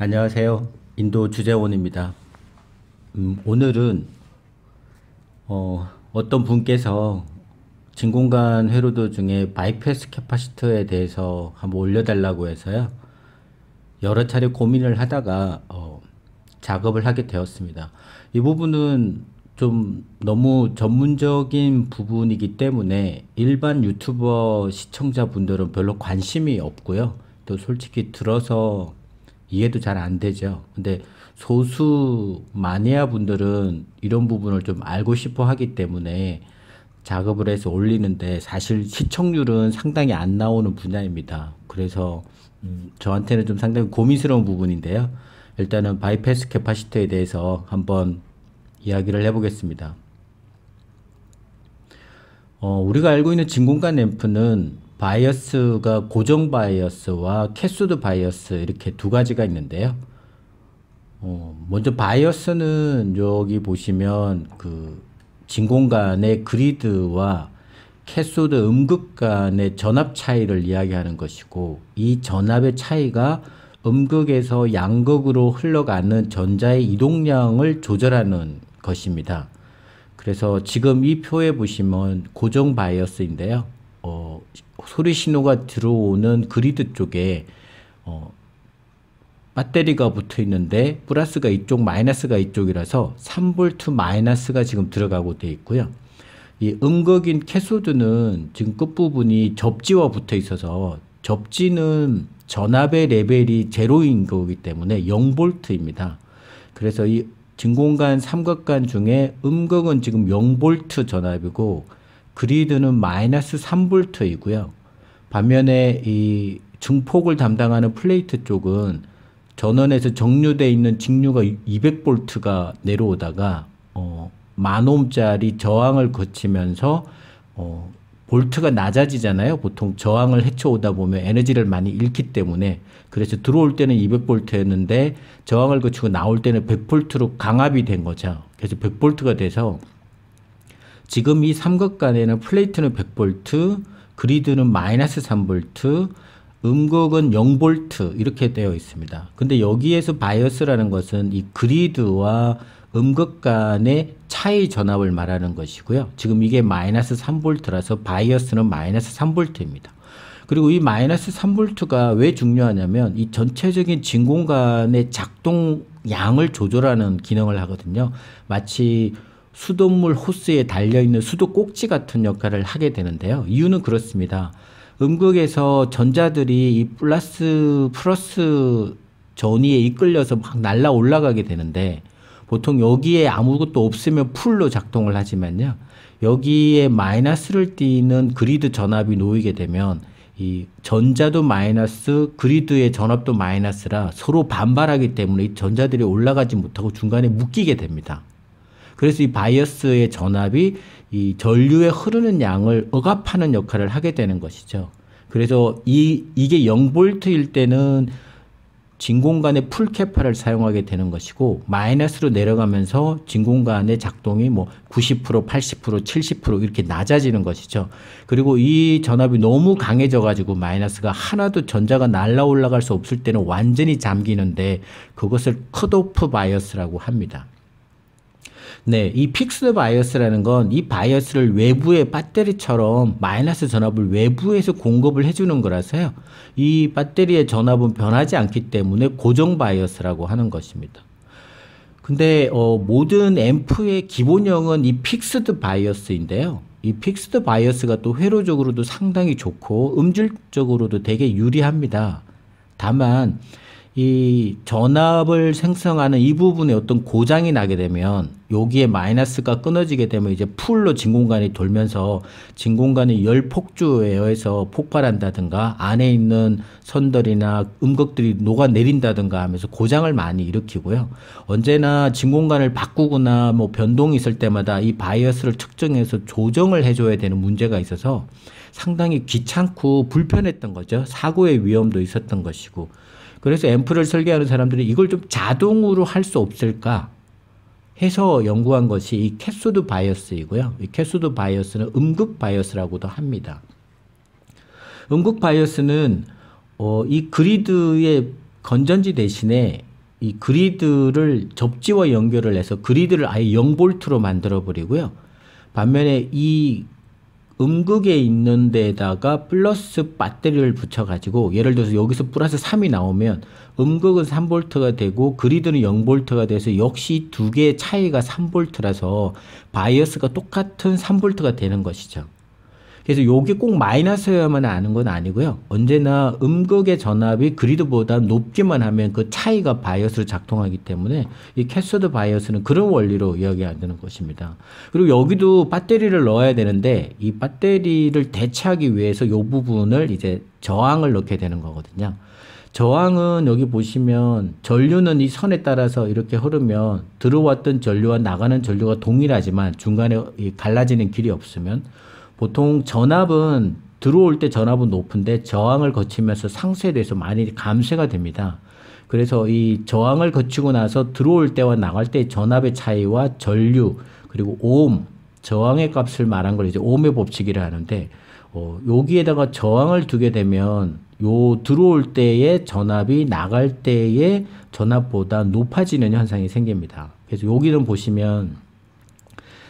안녕하세요. 인도 주재원입니다. 음, 오늘은 어, 떤 분께서 진공관 회로도 중에 바이패스 캐파시터에 대해서 한번 올려달라고 해서요. 여러 차례 고민을 하다가 어, 작업을 하게 되었습니다. 이 부분은 좀 너무 전문적인 부분이기 때문에 일반 유튜버 시청자분들은 별로 관심이 없고요. 또 솔직히 들어서 이해도 잘 안 되죠. 근데 소수 마니아 분들은 이런 부분을 좀 알고 싶어 하기 때문에 작업을 해서 올리는데 사실 시청률은 상당히 안 나오는 분야입니다. 그래서 음, 저한테는 좀 상당히 고민스러운 부분인데요. 일단은 바이패스 캐파시티에 대해서 한번 이야기를 해보겠습니다. 어, 우리가 알고 있는 진공관 램프는 바이어스가 고정 바이어스와 캐스드 바이어스 이렇게 두 가지가 있는데요. 어, 먼저 바이어스는 여기 보시면 그 진공 관의 그리드와 캐소드 음극 간의 전압 차이를 이야기하는 것이고 이 전압의 차이가 음극에서 양극으로 흘러가는 전자의 이동량을 조절하는 것입니다. 그래서 지금 이 표에 보시면 고정 바이어스인데요. 어, 소리 신호가 들어오는 그리드 쪽에 어, 배터리가 붙어 있는데 플러스가 이쪽 마이너스가 이쪽이라서 3볼트 마이너스가 지금 들어가고 돼 있고요. 이 음극인 캐소드는 지금 끝부분이 접지와 붙어 있어서 접지는 전압의 레벨이 제로인 거기 때문에 0볼입니다 그래서 이 진공관 삼각관 중에 음극은 지금 0볼 전압이고 그리드는 마이너스 3볼트이고요. 반면에 이 증폭을 담당하는 플레이트 쪽은 전원에서 정류돼 있는 직류가 200볼트가 내려오다가 어, 만옴짜리 저항을 거치면서 어, 볼트가 낮아지잖아요. 보통 저항을 헤쳐오다 보면 에너지를 많이 잃기 때문에 그래서 들어올 때는 200볼트였는데 저항을 거치고 나올 때는 100볼트로 강압이 된 거죠. 그래서 100볼트가 돼서 지금 이 삼각관에는 플레이트는 100V, 그리드는 마이너스 3V, 음극은 0V 이렇게 되어 있습니다. 근데 여기에서 바이어스라는 것은 이 그리드와 음극 간의 차이 전압을 말하는 것이고요. 지금 이게 마이너스 3V라서 바이어스는 마이너스 3V입니다. 그리고 이 마이너스 3V가 왜 중요하냐면 이 전체적인 진공관의 작동 양을 조절하는 기능을 하거든요. 마치 수돗물 호스에 달려있는 수도 꼭지 같은 역할을 하게 되는데요. 이유는 그렇습니다. 음극에서 전자들이 이 플러스 플러스 전위에 이끌려서 막 날라 올라가게 되는데 보통 여기에 아무것도 없으면 풀로 작동을 하지만요. 여기에 마이너스를 띠는 그리드 전압이 놓이게 되면 이 전자도 마이너스, 그리드의 전압도 마이너스라 서로 반발하기 때문에 이 전자들이 올라가지 못하고 중간에 묶이게 됩니다. 그래서 이 바이어스의 전압이 이 전류에 흐르는 양을 억압하는 역할을 하게 되는 것이죠. 그래서 이 이게 0볼트일 때는 진공관의 풀케파를 사용하게 되는 것이고 마이너스로 내려가면서 진공관의 작동이 뭐 90%, 80%, 70% 이렇게 낮아지는 것이죠. 그리고 이 전압이 너무 강해져 가지고 마이너스가 하나도 전자가 날라 올라갈 수 없을 때는 완전히 잠기는데 그것을 컷오프 바이어스라고 합니다. 네, 이 픽스 드 바이어스라는 건 이 바이어스를 외부의 배터리처럼 마이너스 전압을 외부에서 공급을 해주는 거라서요. 이 배터리의 전압은 변하지 않기 때문에 고정 바이어스라고 하는 것입니다. 근데 어, 모든 앰프의 기본형은 이 픽스드 바이어스인데요. 이 픽스드 바이어스가 또 회로적으로도 상당히 좋고 음질적으로도 되게 유리합니다. 다만 이 전압을 생성하는 이 부분에 어떤 고장이 나게 되면 여기에 마이너스가 끊어지게 되면 이제 풀로 진공관이 돌면서 진공관이 열 폭주에 서 폭발한다든가 안에 있는 선들이나 음극들이 녹아내린다든가 하면서 고장을 많이 일으키고요. 언제나 진공관을 바꾸거나 뭐 변동이 있을 때마다 이 바이어스를 측정해서 조정을 해줘야 되는 문제가 있어서 상당히 귀찮고 불편했던 거죠. 사고의 위험도 있었던 것이고 그래서 앰프를 설계하는 사람들이 이걸 좀 자동으로 할 수 없을까 해서 연구한 것이 이 캐소드 바이어스이고요. 이 캐소드 바이어스는 음극 바이어스라고도 합니다. 음극 바이어스는 어, 이 그리드의 건전지 대신에 이 그리드를 접지와 연결을 해서 그리드를 아예 0볼트로 만들어 버리고요. 반면에 이 음극에 있는 데다가 플러스 배터리를 붙여가지고 예를 들어서 여기서 플러스 3이 나오면 음극은 3볼트가 되고 그리드는 0볼트가 돼서 역시 두 개의 차이가 3볼트라서 바이어스가 똑같은 3볼트가 되는 것이죠. 그래서 요게 꼭 마이너스여야만 아는 건 아니고요. 언제나 음극의 전압이 그리드보다 높기만 하면 그 차이가 바이어스로 작동하기 때문에 이 캐서드 바이어스는 그런 원리로 이야기안 되는 것입니다. 그리고 여기도 배터리를 넣어야 되는데 이 배터리를 대체하기 위해서 요 부분을 이제 저항을 넣게 되는 거거든요. 저항은 여기 보시면 전류는 이 선에 따라서 이렇게 흐르면 들어왔던 전류와 나가는 전류가 동일하지만 중간에 갈라지는 길이 없으면 보통 전압은 들어올 때 전압은 높은데 저항을 거치면서 상쇄돼서 많이 감쇄가 됩니다. 그래서 이 저항을 거치고 나서 들어올 때와 나갈 때 전압의 차이와 전류 그리고 옴 저항의 값을 말한 걸 이제 오의 법칙이라 하는데 어, 여기에다가 저항을 두게 되면 요 들어올 때의 전압이 나갈 때의 전압보다 높아지는 현상이 생깁니다. 그래서 여기는 보시면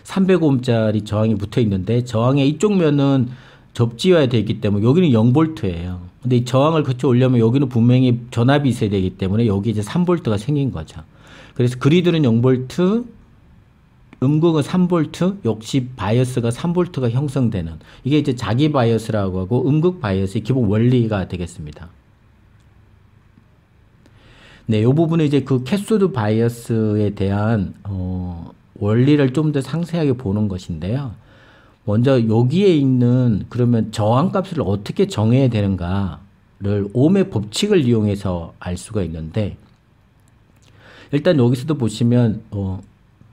305옴짜리 저항이 붙어 있는데 저항의 이쪽 면은 접지와야 되기 때문에 여기는 0볼트예요. 근데 이 저항을 거쳐 올려면 여기는 분명히 전압이 있어야 되기 때문에 여기 이제 3볼트가 생긴 거죠. 그래서 그리드는 0볼트, 음극은 3볼트, 역시 바이어스가 3볼트가 형성되는 이게 이제 자기 바이어스라고 하고 음극 바이어스의 기본 원리가 되겠습니다. 네, 이 부분은 이제 그 캐소드 바이어스에 대한 어, 원리를 좀 더 상세하게 보는 것인데요. 먼저 여기에 있는 그러면 저항값을 어떻게 정해야 되는가를 옴의 법칙을 이용해서 알 수가 있는데 일단 여기서도 보시면 어,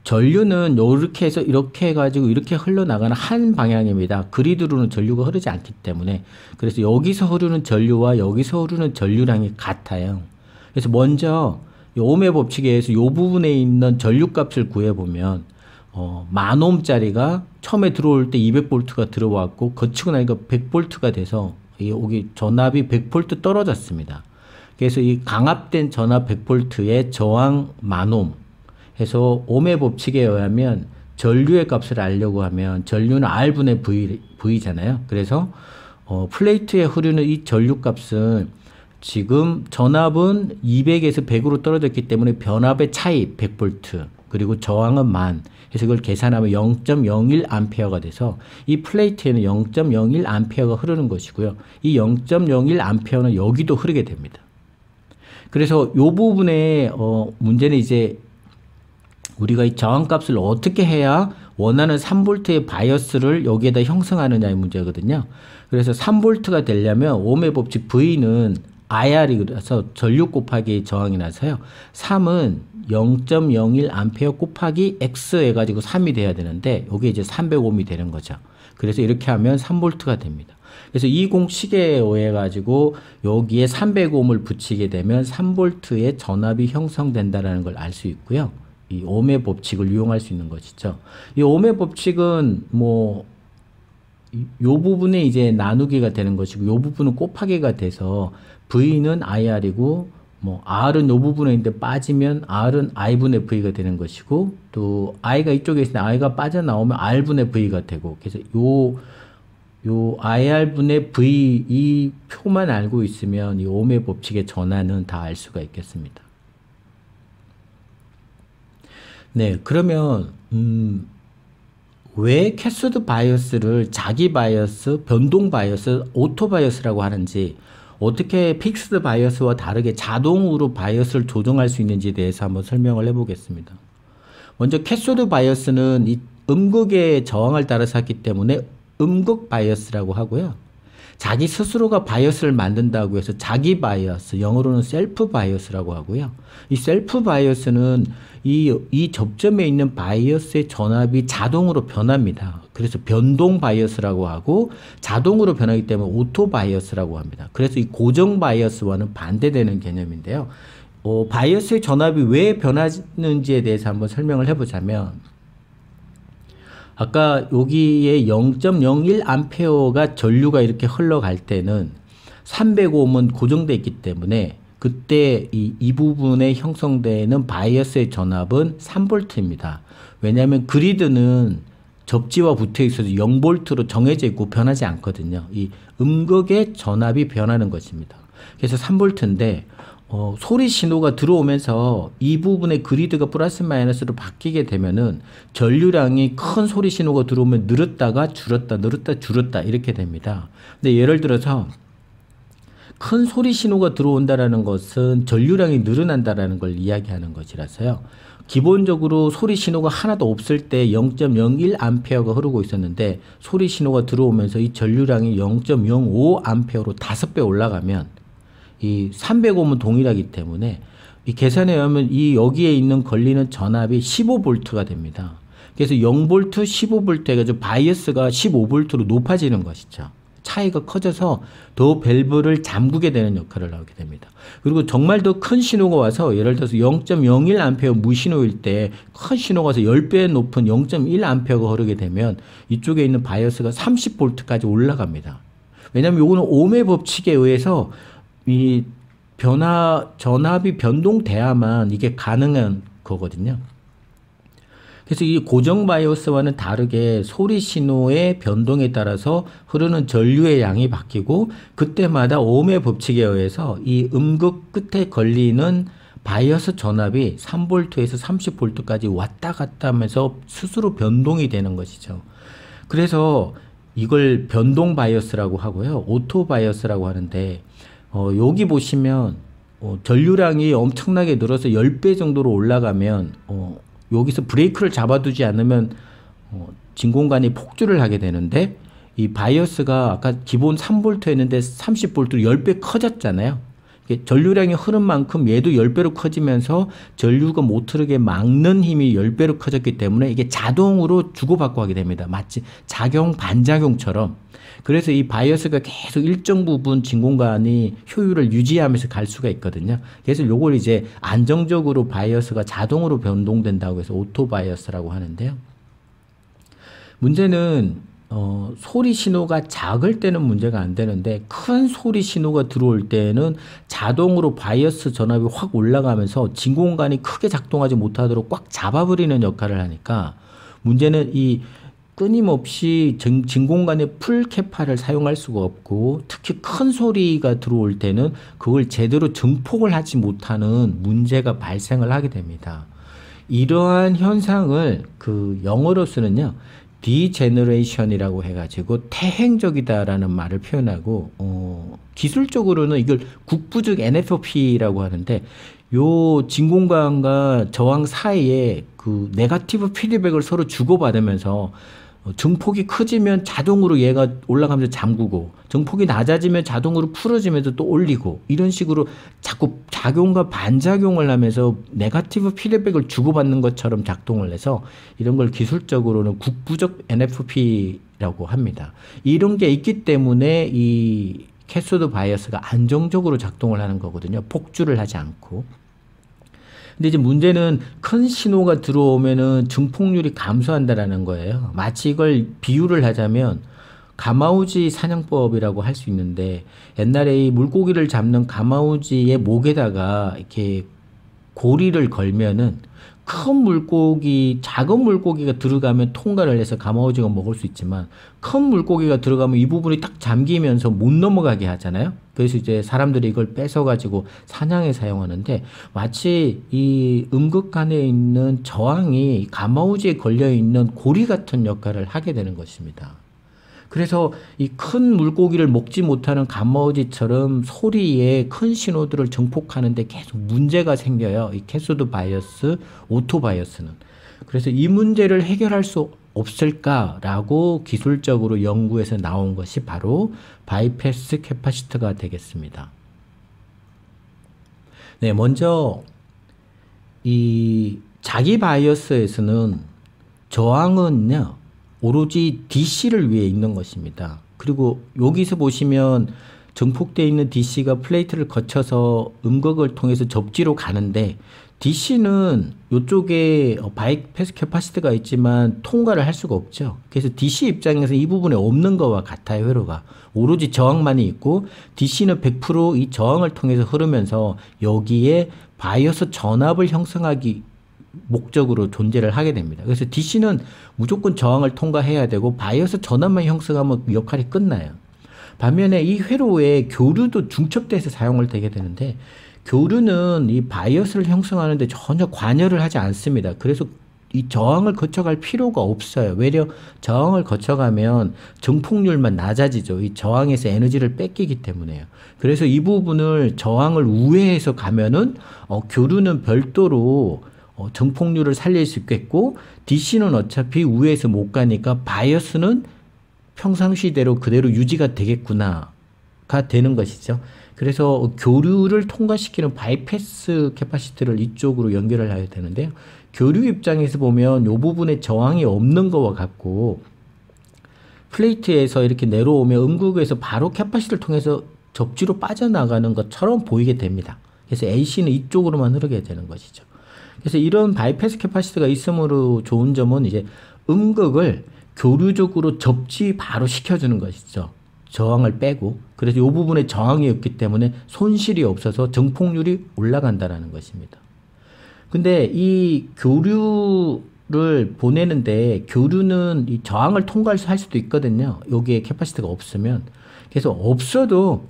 전류는 이렇게 해서 이렇게 해가지고 이렇게 흘러나가는 한 방향입니다. 그리드로는 전류가 흐르지 않기 때문에 그래서 여기서 흐르는 전류와 여기서 흐르는 전류량이 같아요. 그래서 먼저 오음의 법칙에 의해서 요 부분에 있는 전류값을 구해보면 어, 만 옴짜리가 처음에 들어올 때 200볼트가 들어왔고 거치고 나니까 100볼트가 돼서 여기 전압이 100볼트 떨어졌습니다. 그래서 이 강압된 전압 100볼트의 저항 만옴 해서 옴의 법칙에 의하면 전류의 값을 알려고 하면 전류는 R분의 V, 잖아요 그래서 어, 플레이트의 흐르는 이 전류 값은 지금 전압은 200에서 100으로 떨어졌기 때문에 변압의 차이 100V 그리고 저항은 만 그래서 그걸 계산하면 0.01 암페어가 돼서 이 플레이트에는 0.01 암페어가 흐르는 것이고요. 이0.01 암페어는 여기도 흐르게 됩니다. 그래서 이 부분에 어 문제는 이제 우리가 이 저항값을 어떻게 해야 원하는 3볼트의 바이어스를 여기에다 형성하느냐의 문제거든요. 그래서 3볼트가 되려면 오메 법칙 V는 IR이 그래서 전류 곱하기 저항이 나서요. 3은 0.01 암페어 곱하기 X 해가지고 3이 돼야 되는데 이게 이제 300옴이 되는 거죠. 그래서 이렇게 하면 3볼트가 됩니다. 그래서 이 공식에 의해 가지고 여기에 300옴을 붙이게 되면 3볼트의 전압이 형성된다라는 걸 알 수 있고요. 이 옴의 법칙을 이용할 수 있는 것이죠. 이 옴의 법칙은 뭐요 부분에 이제 나누기가 되는 것이고 요 부분은 곱하기가 돼서 V는 IR이고 뭐 R은 요 부분에 있는데 빠지면 R은 I분의 V가 되는 것이고 또 I가 이쪽에 있으면 I가 빠져나오면 R분의 V가 되고 그래서 요 요 IR분의 V 이 표만 알고 있으면 이 오음의 법칙의 전환은 다 알 수가 있겠습니다. 네, 그러면 음, 왜 캐스드 바이어스를 자기 바이어스, 변동 바이어스, 오토 바이어스라고 하는지 어떻게 픽스드 바이어스와 다르게 자동으로 바이어스를 조정할 수 있는지에 대해서 한번 설명을 해보겠습니다. 먼저 캐소드 바이어스는 음극의 저항을 따라서 했기 때문에 음극 바이어스라고 하고요. 자기 스스로가 바이어스를 만든다고 해서 자기 바이어스, 영어로는 셀프 바이어스라고 하고요. 이 셀프 바이어스는 이, 이 접점에 있는 바이어스의 전압이 자동으로 변합니다. 그래서 변동 바이어스라고 하고 자동으로 변하기 때문에 오토 바이어스라고 합니다. 그래서 이 고정 바이어스와는 반대되는 개념인데요. 어, 바이어스의 전압이 왜 변하는지에 대해서 한번 설명을 해보자면 아까 여기에 0.01 암페어가 전류가 이렇게 흘러갈 때는 305은 고정돼 있기 때문에 그때 이, 이 부분에 형성되는 바이어스의 전압은 3볼트입니다. 왜냐하면 그리드는 접지와 붙어 있어서 0볼트로 정해져 있고 변하지 않거든요. 이 음극의 전압이 변하는 것입니다. 그래서 3볼트인데 어, 소리 신호가 들어오면서 이 부분의 그리드가 플러스 마이너스로 바뀌게 되면은 전류량이 큰 소리 신호가 들어오면 늘었다가 줄었다 늘었다 줄었다 이렇게 됩니다. 근데 예를 들어서 큰 소리 신호가 들어온다라는 것은 전류량이 늘어난다라는 걸 이야기하는 것이라서요. 기본적으로 소리 신호가 하나도 없을 때 0.01A가 흐르고 있었는데 소리 신호가 들어오면서 이 전류량이 0.05A로 5배 올라가면 이 305은 동일하기 때문에 이 계산에 의하면 이 여기에 있는 걸리는 전압이 15볼트가 됩니다. 그래서 0볼트, 15볼트 해가지고 바이어스가 15볼트로 높아지는 것이죠. 차이가 커져서 더 밸브를 잠그게 되는 역할을 하게 됩니다. 그리고 정말 더 큰 신호가 와서 예를 들어서 0.01A 무신호일 때 큰 신호가 와서 10배 높은 0.1A가 흐르게 되면 이쪽에 있는 바이어스가 3 0볼트까지 올라갑니다. 왜냐하면 요거는 오메 법칙에 의해서 이 변화 전압이 변동돼야만 이게 가능한 거거든요. 그래서 이 고정 바이오스와는 다르게 소리 신호의 변동에 따라서 흐르는 전류의 양이 바뀌고 그때마다 오음의 법칙에 의해서 이 음극 끝에 걸리는 바이오스 전압이 3볼트에서 30볼트까지 왔다 갔다 하면서 스스로 변동이 되는 것이죠. 그래서 이걸 변동 바이오스라고 하고요. 오토 바이오스라고 하는데 어, 여기 보시면 어, 전류량이 엄청나게 늘어서 10배 정도로 올라가면 어, 여기서 브레이크를 잡아두지 않으면 어, 진공관이 폭주를 하게 되는데 이 바이어스가 아까 기본 3볼트 했는데 30볼트로 10배 커졌잖아요. 전류량이 흐른 만큼 얘도 10배로 커지면서 전류가 못 흐르게 막는 힘이 10배로 커졌기 때문에 이게 자동으로 주고받고 하게 됩니다. 마치 작용 반작용처럼 그래서 이 바이어스가 계속 일정 부분 진공관이 효율을 유지하면서 갈 수가 있거든요. 그래서 요걸 이제 안정적으로 바이어스가 자동으로 변동된다고 해서 오토 바이어스라고 하는데요. 문제는 어, 소리 신호가 작을 때는 문제가 안 되는데 큰 소리 신호가 들어올 때는 자동으로 바이어스 전압이 확 올라가면서 진공관이 크게 작동하지 못하도록 꽉 잡아버리는 역할을 하니까 문제는 이 끊임없이 진, 진공관의 풀케파를 사용할 수가 없고 특히 큰 소리가 들어올 때는 그걸 제대로 증폭을 하지 못하는 문제가 발생을 하게 됩니다. 이러한 현상을 그 영어로서는요. 디제너레이션이라고 해가지고 태행적이다라는 말을 표현하고 어, 기술적으로는 이걸 국부적 NFP라고 하는데 요 진공관과 저항 사이에 그 네가티브 피드백을 서로 주고받으면서 어, 증폭이 커지면 자동으로 얘가 올라가면서 잠그고 증폭이 낮아지면 자동으로 풀어지면서 또 올리고 이런 식으로 자꾸 작용과 반작용을 하면서 네가티브 피드백을 주고받는 것처럼 작동을 해서 이런 걸 기술적으로는 국부적 NFP라고 합니다. 이런 게 있기 때문에 이 캐소드 바이어스가 안정적으로 작동을 하는 거거든요. 폭주를 하지 않고. 근데 이제 문제는 큰 신호가 들어오면은 증폭률이 감소한다라는 거예요. 마치 이걸 비유를 하자면 가마우지 사냥법이라고 할 수 있는데 옛날에 이 물고기를 잡는 가마우지의 목에다가 이렇게 고리를 걸면은 큰 물고기, 작은 물고기가 들어가면 통과를 해서 가마오징어 먹을 수 있지만 큰 물고기가 들어가면 이 부분이 딱 잠기면서 못 넘어가게 하잖아요. 그래서 이제 사람들이 이걸 뺏어가지고 사냥에 사용하는데 마치 이 음극간에 있는 저항이 가마우지에 걸려있는 고리 같은 역할을 하게 되는 것입니다. 그래서 이 큰 물고기를 먹지 못하는 간머지처럼 소리에 큰 신호들을 정폭하는데 계속 문제가 생겨요. 이 캐소드 바이어스, 오토 바이어스는. 그래서 이 문제를 해결할 수 없을까라고 기술적으로 연구에서 나온 것이 바로 바이패스 캐파시터가 되겠습니다. 네, 먼저 이 자기 바이어스에서는 저항은요, 오로지 DC를 위해 있는 것입니다. 그리고 여기서 보시면 증폭되어 있는 DC가 플레이트를 거쳐서 음극을 통해서 접지로 가는데 DC는 이쪽에 어, 바이패스 캐파시트가 있지만 통과를 할 수가 없죠. 그래서 DC 입장에서 이 부분에 없는 것과 같아요, 회로가. 오로지 저항만이 있고 DC는 100%이 저항을 통해서 흐르면서 여기에 바이어스 전압을 형성하기 목적으로 존재를 하게 됩니다. 그래서 DC는 무조건 저항을 통과해야 되고 바이어스 전환만 형성하면 역할이 끝나요. 반면에 이 회로에 교류도 중첩돼서 사용을 되게 되는데 교류는 이 바이어스를 형성하는데 전혀 관여를 하지 않습니다. 그래서 이 저항을 거쳐갈 필요가 없어요. 외려 저항을 거쳐가면 정폭률만 낮아지죠. 이 저항에서 에너지를 뺏기기 때문에요. 그래서 이 부분을 저항을 우회해서 가면은 어, 교류는 별도로 어, 정폭률을 살릴 수 있겠고 DC는 어차피 우회에서 못 가니까 바이어스는 평상시대로 그대로 유지가 되겠구나가 되는 것이죠. 그래서 교류를 통과시키는 바이패스 캐파시트를 이쪽으로 연결을 해야 되는데요. 교류 입장에서 보면 이 부분에 저항이 없는 것과 같고 플레이트에서 이렇게 내려오면 음극에서 바로 캐파시트를 통해서 적지로 빠져나가는 것처럼 보이게 됩니다. 그래서 AC는 이쪽으로만 흐르게 되는 것이죠. 그래서 이런 바이패스 캐파시티가 있음으로 좋은 점은 이제 음극을 교류적으로 접지 바로 시켜주는 것이죠. 저항을 빼고 그래서 이 부분에 저항이 없기 때문에 손실이 없어서 정폭률이 올라간다라는 것입니다. 근데 이 교류를 보내는데 교류는 이 저항을 통과할 수, 할 수도 있거든요. 여기에 캐파시티가 없으면 그래서 없어도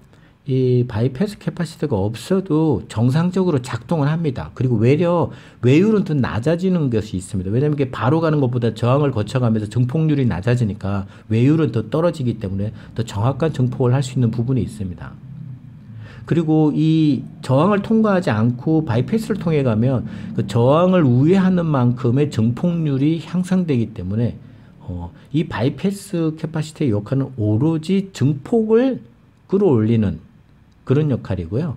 이 바이패스 캐파시티가 없어도 정상적으로 작동을 합니다. 그리고 외려 외율은 더 낮아지는 것이 있습니다. 왜냐하면 이게 바로 가는 것보다 저항을 거쳐가면서 증폭률이 낮아지니까 외율은 더 떨어지기 때문에 더 정확한 증폭을 할 수 있는 부분이 있습니다. 그리고 이 저항을 통과하지 않고 바이패스를 통해 가면 그 저항을 우회하는 만큼의 증폭률이 향상되기 때문에 어, 이 바이패스 캐파시티의 역할은 오로지 증폭을 끌어올리는 그런 역할이고요.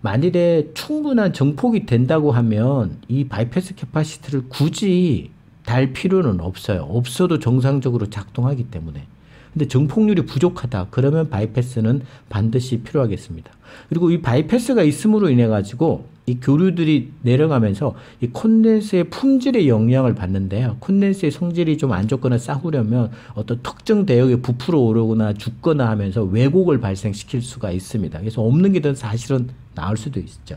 만일에 충분한 정폭이 된다고 하면 이 바이패스 캐파시트를 굳이 달 필요는 없어요. 없어도 정상적으로 작동하기 때문에. 근데 정폭률이 부족하다. 그러면 바이패스는 반드시 필요하겠습니다. 그리고 이 바이패스가 있음으로 인해 가지고 이 교류들이 내려가면서 이 콘덴스의 품질에 영향을 받는데요. 콘덴스의 성질이 좀 안 좋거나 싸우려면 어떤 특정 대역에 부풀어 오르거나 죽거나 하면서 왜곡을 발생시킬 수가 있습니다. 그래서 없는 게더 사실은 나올 수도 있죠.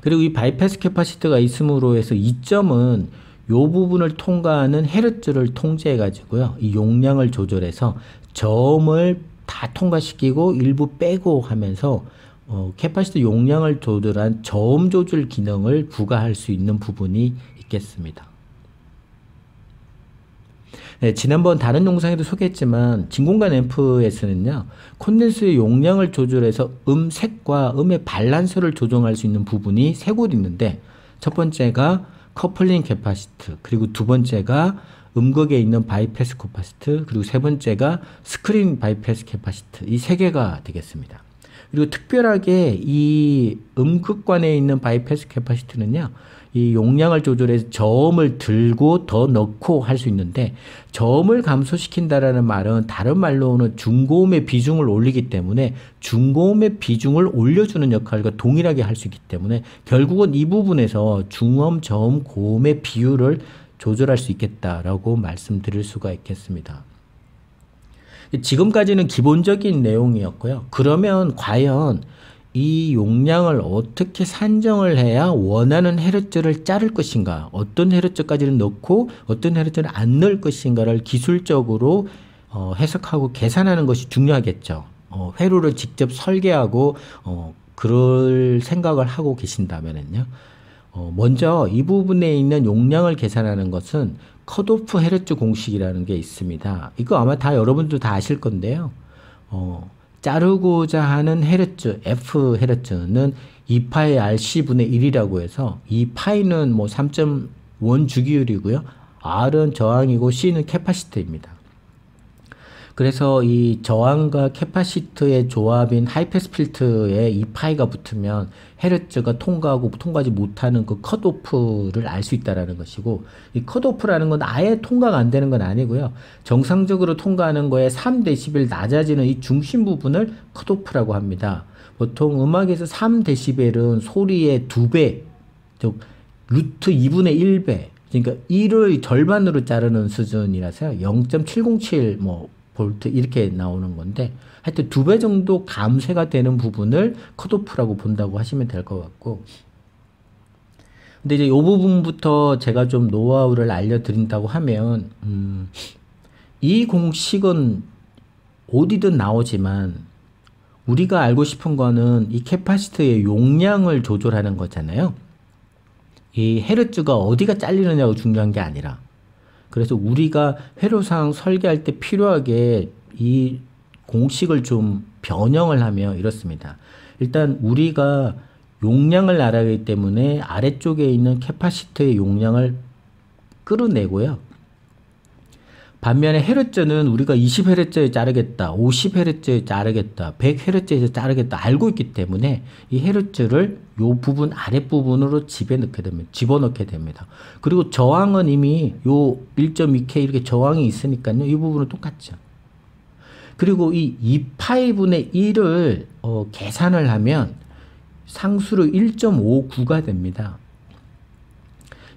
그리고 이 바이패스 캐파시트가 있음으로 해서 이점은 요 부분을 통과하는 헤르츠를 통제해 가지고요. 이 용량을 조절해서 점을 다 통과시키고 일부 빼고 하면서 어, 캐파시트 용량을 조절한 저음 조절 기능을 부과할 수 있는 부분이 있겠습니다. 네, 지난번 다른 영상에도 소개했지만 진공관 앰프에서는요 콘덴스의 용량을 조절해서 음 색과 음의 발란스를 조정할 수 있는 부분이 세 곳 있는데 첫 번째가 커플링 캐파시트 그리고 두 번째가 음극에 있는 바이패스 코파시트 그리고 세 번째가 스크린 바이패스 캐파시트 이 세 개가 되겠습니다. 그리고 특별하게 이 음극관에 있는 바이패스 캐파시트는요이 용량을 조절해서 저음을 들고 더 넣고 할 수 있는데 저음을 감소시킨다라는 말은 다른 말로는 중고음의 비중을 올리기 때문에 중고음의 비중을 올려주는 역할과 그러니까 동일하게 할 수 있기 때문에 결국은 이 부분에서 중음, 저음, 고음의 비율을 조절할 수 있겠다라고 말씀드릴 수가 있겠습니다. 지금까지는 기본적인 내용이었고요. 그러면 과연 이 용량을 어떻게 산정을 해야 원하는 헤르츠를 자를 것인가 어떤 헤르츠까지는 넣고 어떤 헤르츠는 안 넣을 것인가를 기술적으로 어, 해석하고 계산하는 것이 중요하겠죠. 어, 회로를 직접 설계하고 어, 그럴 생각을 하고 계신다면은요. 어, 먼저 이 부분에 있는 용량을 계산하는 것은 컷오프 헤르츠 공식이라는 게 있습니다. 이거 아마 다 여러분도 다 아실 건데요. 어, 자르고자 하는 헤르츠, F 헤르츠는 2파의 RC분의 1이라고 해서 2파이는 뭐 3.1 주기율이고요. R은 저항이고 C는 캐파시트입니다. 그래서 이 저항과 캐파시트의 조합인 하이패스 필트에 이 파이가 붙으면 헤르츠가 통과하고 통과하지 못하는 그 컷오프를 알 수 있다라는 것이고 이 컷오프라는 건 아예 통과가 안 되는 건 아니고요. 정상적으로 통과하는 거에 3데시벨 낮아지는 이 중심 부분을 컷오프라고 합니다. 보통 음악에서 3데시벨은 소리의 2배, 즉 루트 2분의 1배 그러니까 1을 절반으로 자르는 수준이라서요. 0.707뭐 볼트 이렇게 나오는 건데 하여튼 두 배 정도 감쇄가 되는 부분을 컷오프라고 본다고 하시면 될 것 같고 근데 이제 요 부분부터 제가 좀 노하우를 알려드린다고 하면 음, 이 공식은 어디든 나오지만 우리가 알고 싶은 거는 이 캐파시터의 용량을 조절하는 거잖아요. 이 헤르츠가 어디가 잘리느냐가 중요한 게 아니라 그래서 우리가 회로상 설계할 때 필요하게 이 공식을 좀 변형을 하며 이렇습니다. 일단 우리가 용량을 알아야 하기 때문에 아래쪽에 있는 캐파시터의 용량을 끌어내고요. 반면에 헤르츠는 우리가 20헤르츠에 자르겠다, 50헤르츠에 자르겠다, 100헤르츠에서 자르겠다 알고 있기 때문에 이 헤르츠를 이 부분 아랫부분으로 집에 넣게 되면 집어넣게 됩니다. 그리고 저항은 이미 이 1.2K 이렇게 저항이 있으니까요. 이 부분은 똑같죠. 그리고 이 2파이분의 1을 어, 계산을 하면 상수로 1.59가 됩니다.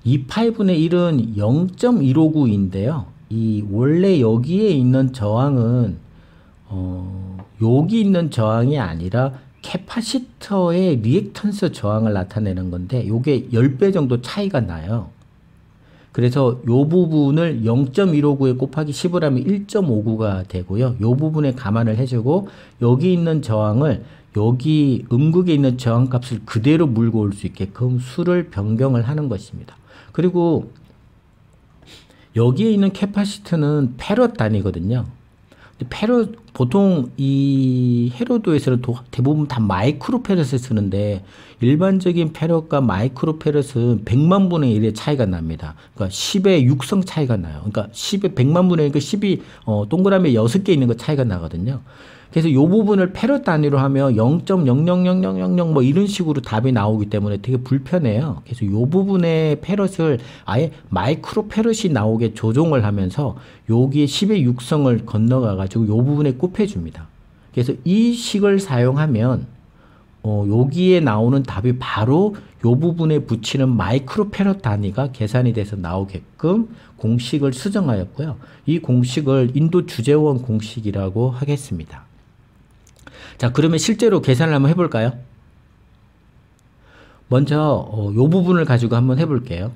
2파이분의 1은 0.159인데요. 이 원래 여기에 있는 저항은 어, 여기 있는 저항이 아니라 캐파시터의 리액턴스 저항을 나타내는 건데 이게 10배 정도 차이가 나요. 그래서 이 부분을 0.159에 곱하기 10을 하면 1.59가 되고요. 이 부분에 감안을 해주고 여기 있는 저항을 여기 음극에 있는 저항값을 그대로 물고 올 수 있게끔 수를 변경을 하는 것입니다. 그리고 여기에 있는 캐파시트는 패럿 단위거든요. 페럿 보통 이 헤로도에서는 도, 대부분 다 마이크로 페럿을 쓰는데 일반적인 페럿과 마이크로 페럿은 100만 분의 1의 차이가 납니다. 그러니까 10의 육성 차이가 나요. 그러니까 10의 100만 분의 1, 그 10이 어, 동그라미 6개 있는 거 차이가 나거든요. 그래서 요 부분을 패럿 단위로 하면 0.0000000 뭐 이런 식으로 답이 나오기 때문에 되게 불편해요. 그래서 요부분에패럿을 아예 마이크로 패럿이 나오게 조정을 하면서 여기에 10의 육성을 건너가 가지고 요 부분에 꼽해 줍니다. 그래서 이 식을 사용하면 어, 여기에 나오는 답이 바로 요 부분에 붙이는 마이크로 패럿 단위가 계산이 돼서 나오게끔 공식을 수정하였고요. 이 공식을 인도 주재원 공식이라고 하겠습니다. 자, 그러면 실제로 계산을 한번 해볼까요? 먼저 어, 요 부분을 가지고 한번 해볼게요.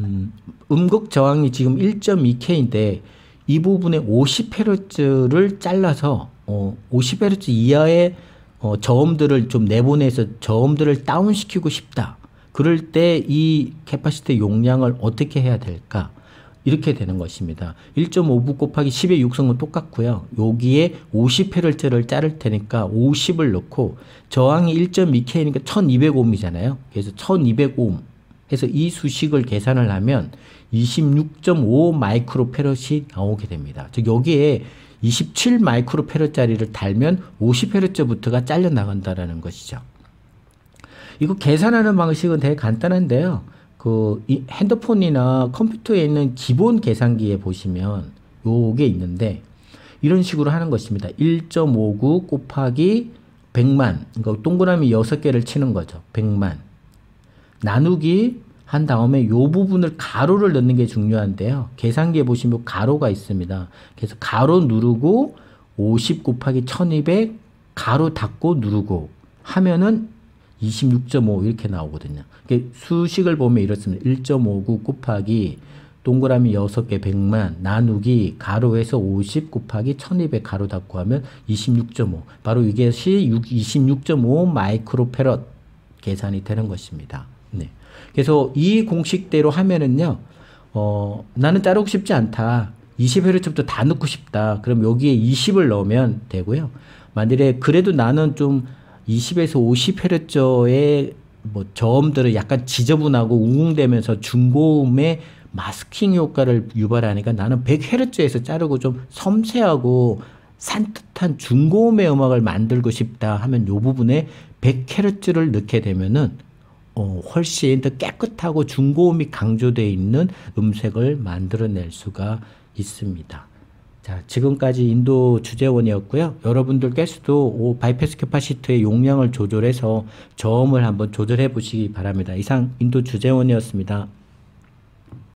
음, 음극 저항이 지금 1.2K인데 이 부분에 50Hz를 잘라서 어, 50Hz 이하의 어, 저음들을 좀 내보내서 저음들을 다운시키고 싶다. 그럴 때 이 캐파시티 용량을 어떻게 해야 될까? 이렇게 되는 것입니다. 1.5부 곱하기 10의 육성은 똑같고요. 여기에 5 0 h 째를 자를 테니까 50을 넣고 저항이 1.2K니까 1200옴이잖아요. 그래서 1200옴 해서 이 수식을 계산을 하면 26.5 마이크로 페럿이 나오게 됩니다. 즉 여기에 27 마이크로 페럿짜리를 달면 5 0 h 째부터가 잘려 나간다라는 것이죠. 이거 계산하는 방식은 되게 간단한데요. 그 핸드폰이나 컴퓨터에 있는 기본 계산기에 보시면 요게 있는데 이런 식으로 하는 것입니다. 1.59 곱하기 100만 그러니까 동그라미 6개를 치는 거죠. 100만 나누기 한 다음에 요 부분을 가로를 넣는 게 중요한데요. 계산기에 보시면 가로가 있습니다. 그래서 가로 누르고 50 곱하기 1200 가로 닫고 누르고 하면은 26.5 이렇게 나오거든요. 수식을 보면 이렇습니다. 1.59 곱하기 동그라미 6개 100만 나누기 가로에서 50 곱하기 1200 가로 닫고 하면 26.5 바로 이게 26.5 마이크로페럿 계산이 되는 것입니다. 네. 그래서 이 공식대로 하면은요. 어, 나는 따르고 싶지 않다. 20Hz부터 다 넣고 싶다. 그럼 여기에 20을 넣으면 되고요. 만일에 그래도 나는 좀 20에서 5 0 h z 에뭐 저음들을 약간 지저분하고 웅웅대면서 중고음의 마스킹 효과를 유발하니까 나는 100헤르츠에서 자르고 좀 섬세하고 산뜻한 중고음의 음악을 만들고 싶다 하면 요 부분에 100헤르츠를 넣게 되면은 어, 훨씬 더 깨끗하고 중고음이 강조되어 있는 음색을 만들어낼 수가 있습니다. 자, 지금까지 인도 주재원이었고요. 여러분들께서도 바이패스 캐파시트의 용량을 조절해서 저음을 한번 조절해 보시기 바랍니다. 이상 인도 주재원이었습니다.